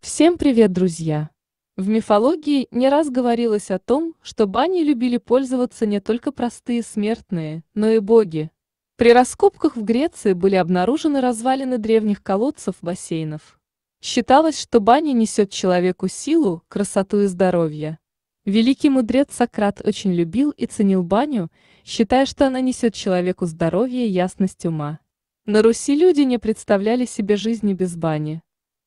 Всем привет, друзья! В мифологии не раз говорилось о том, что бани любили пользоваться не только простые смертные, но и боги. При раскопках в Греции были обнаружены развалины древних колодцев, бассейнов. Считалось, что баня несет человеку силу, красоту и здоровье. Великий мудрец Сократ очень любил и ценил баню, считая, что она несет человеку здоровье и ясность ума. На Руси люди не представляли себе жизни без бани.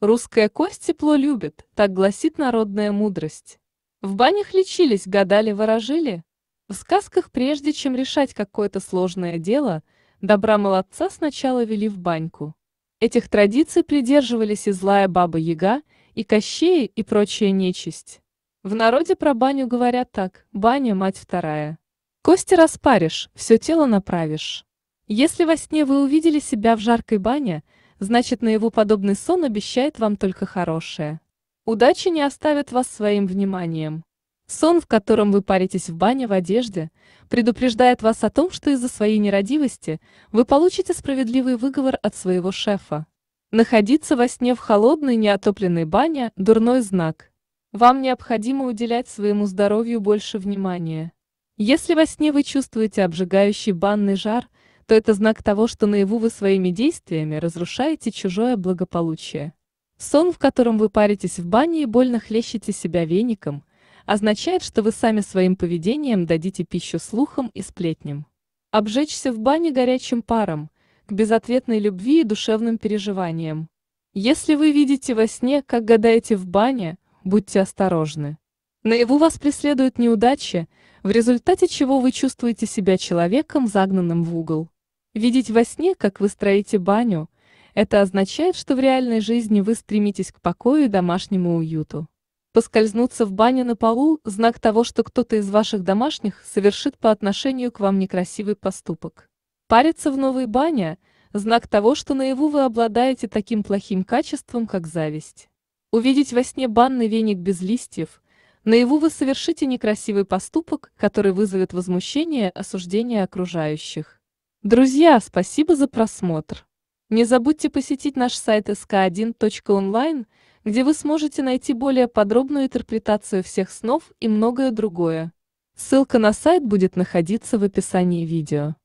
Русская кость тепло любит, так гласит народная мудрость. В банях лечились, гадали, ворожили. В сказках, прежде чем решать какое-то сложное дело, добра молодца сначала вели в баньку. Этих традиций придерживались и злая баба Яга, и Кощеи, и прочая нечисть. В народе про баню говорят так, баня – мать вторая. Кости распаришь, все тело направишь. Если во сне вы увидели себя в жаркой бане, значит на его подобный сон обещает вам только хорошее. Удача не оставит вас своим вниманием. Сон, в котором вы паритесь в бане в одежде, предупреждает вас о том, что из-за своей нерадивости вы получите справедливый выговор от своего шефа. Находиться во сне в холодной неотопленной бане – дурной знак. Вам необходимо уделять своему здоровью больше внимания. Если во сне вы чувствуете обжигающий банный жар, то это знак того, что наяву вы своими действиями разрушаете чужое благополучие. Сон, в котором вы паритесь в бане и больно хлещете себя веником, означает, что вы сами своим поведением дадите пищу слухам и сплетням. Обжечься в бане горячим паром, к безответной любви и душевным переживаниям. Если вы видите во сне, как гадаете в бане, будьте осторожны. Наяву вас преследуют неудачи, в результате чего вы чувствуете себя человеком, загнанным в угол. Видеть во сне, как вы строите баню, это означает, что в реальной жизни вы стремитесь к покою и домашнему уюту. Поскользнуться в бане на полу – знак того, что кто-то из ваших домашних совершит по отношению к вам некрасивый поступок. Париться в новой бане – знак того, что наяву вы обладаете таким плохим качеством, как зависть. Увидеть во сне банный веник без листьев – наяву вы совершите некрасивый поступок, который вызовет возмущение, осуждение окружающих. Друзья, спасибо за просмотр. Не забудьте посетить наш сайт sk1.online, где вы сможете найти более подробную интерпретацию всех снов и многое другое. Ссылка на сайт будет находиться в описании видео.